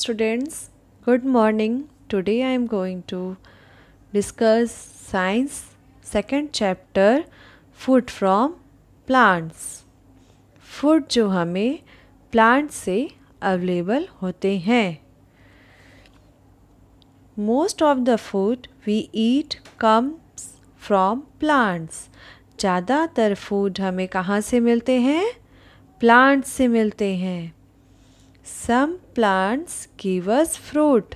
students good morning today i am going to discuss science second chapter food from plants food जो हमें plant से available होते हैं most of the food we eat comes from plants ज़्यादातर food हमें कहाँ से मिलते हैं प्लांट से मिलते हैं some plants give us fruit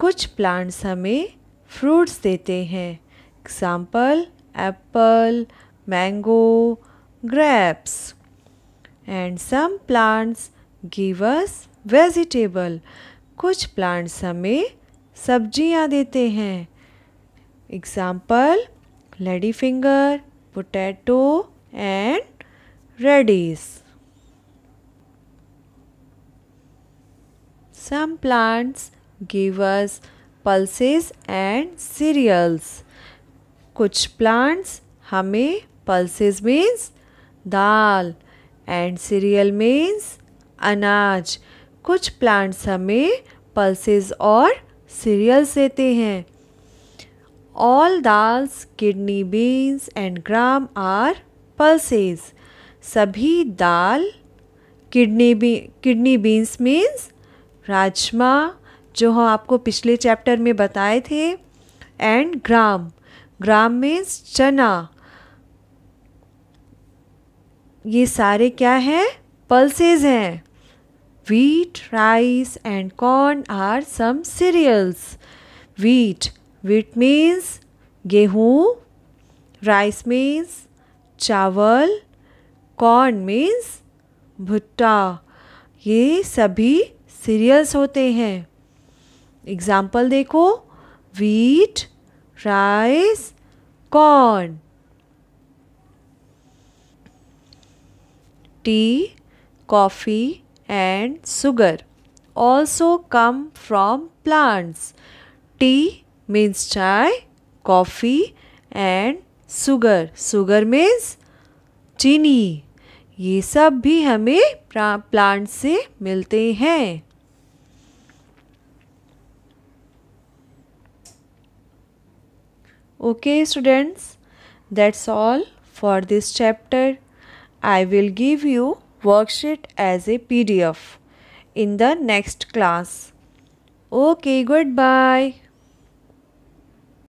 कुछ प्लांट्स हमें फ्रूट्स देते हैं example apple mango grapes and some plants give us vegetable कुछ प्लांट्स हमें सब्जियां देते हैं example lady finger potato and radish Some plants give us pulses and cereals. कुछ plants हमें pulses means दाल एंड सीरियल मीन्स अनाज कुछ प्लांट्स हमें पल्सेस और सीरियल्स देते हैं all dals kidney beans and gram are pulses सभी दाल किडनी बी किडनी बीन्स मीन्स राजमा जो हम आपको पिछले चैप्टर में बताए थे एंड ग्राम ग्राम मीन्स चना ये सारे क्या हैं पल्सेज हैं wheat rice and corn are some cereals wheat wheat means गेहूँ राइस मीन्स चावल कॉर्न मीन्स भुट्टा ये सभी सीरियल्स होते हैं एग्ज़ाम्पल देखो wheat rice corn tea coffee and sugar also come from plants tea means चाय coffee and sugar sugar means चीनी ये सब भी हमें प्लांट से मिलते हैं Okay students, that's all for this chapter. I will give you worksheet as a PDF in the next class. Okay, goodbye.